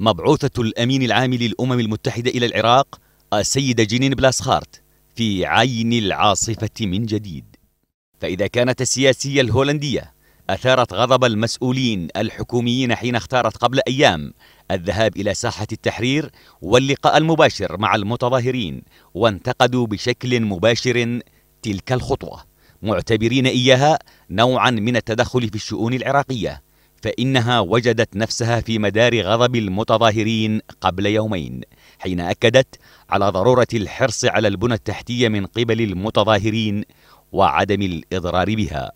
مبعوثة الأمين العام للأمم المتحدة إلى العراق السيدة جينين بلاسخارت في عين العاصفة من جديد فإذا كانت السياسية الهولندية أثارت غضب المسؤولين الحكوميين حين اختارت قبل أيام الذهاب إلى ساحة التحرير واللقاء المباشر مع المتظاهرين وانتقدوا بشكل مباشر تلك الخطوة معتبرين إياها نوعا من التدخل في الشؤون العراقية فإنها وجدت نفسها في مدار غضب المتظاهرين قبل يومين حين أكدت على ضرورة الحرص على البنى التحتية من قبل المتظاهرين وعدم الإضرار بها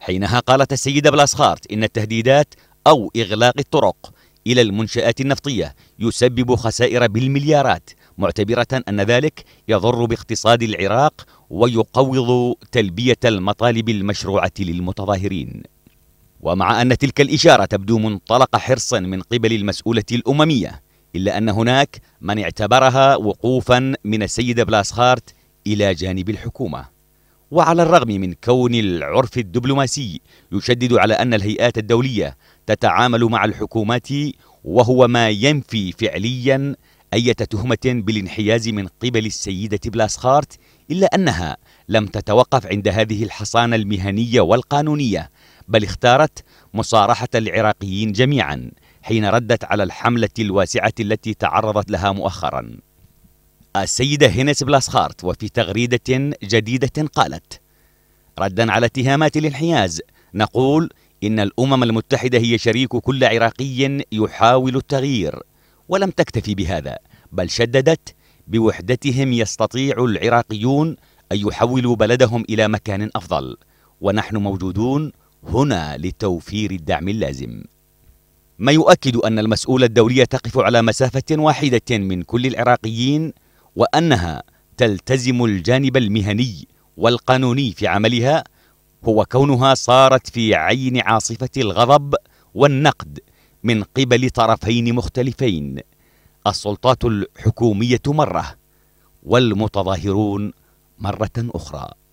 حينها قالت السيدة بلاسخارت إن التهديدات أو إغلاق الطرق إلى المنشآت النفطية يسبب خسائر بالمليارات معتبرة أن ذلك يضر باقتصاد العراق ويقوض تلبية المطالب المشروعة للمتظاهرين ومع أن تلك الإشارة تبدو منطلق حرصا من قبل المسؤولة الأممية إلا أن هناك من اعتبرها وقوفا من السيدة بلاسخارت إلى جانب الحكومة وعلى الرغم من كون العرف الدبلوماسي يشدد على أن الهيئات الدولية تتعامل مع الحكومات وهو ما ينفي فعليا أية تهمة بالانحياز من قبل السيدة بلاسخارت إلا أنها لم تتوقف عند هذه الحصانة المهنية والقانونية بل اختارت مصارحة العراقيين جميعا حين ردت على الحملة الواسعة التي تعرضت لها مؤخرا السيدة هينس بلاسخارت وفي تغريدة جديدة قالت ردا على اتهامات الانحياز نقول إن الأمم المتحدة هي شريك كل عراقي يحاول التغيير ولم تكتفي بهذا بل شددت بوحدتهم يستطيع العراقيون أن يحولوا بلدهم إلى مكان أفضل ونحن موجودون هنا لتوفير الدعم اللازم ما يؤكد أن المسؤولة الدولية تقف على مسافة واحدة من كل العراقيين وأنها تلتزم الجانب المهني والقانوني في عملها هو كونها صارت في عين عاصفة الغضب والنقد من قبل طرفين مختلفين السلطات الحكومية مرة والمتظاهرون مرة أخرى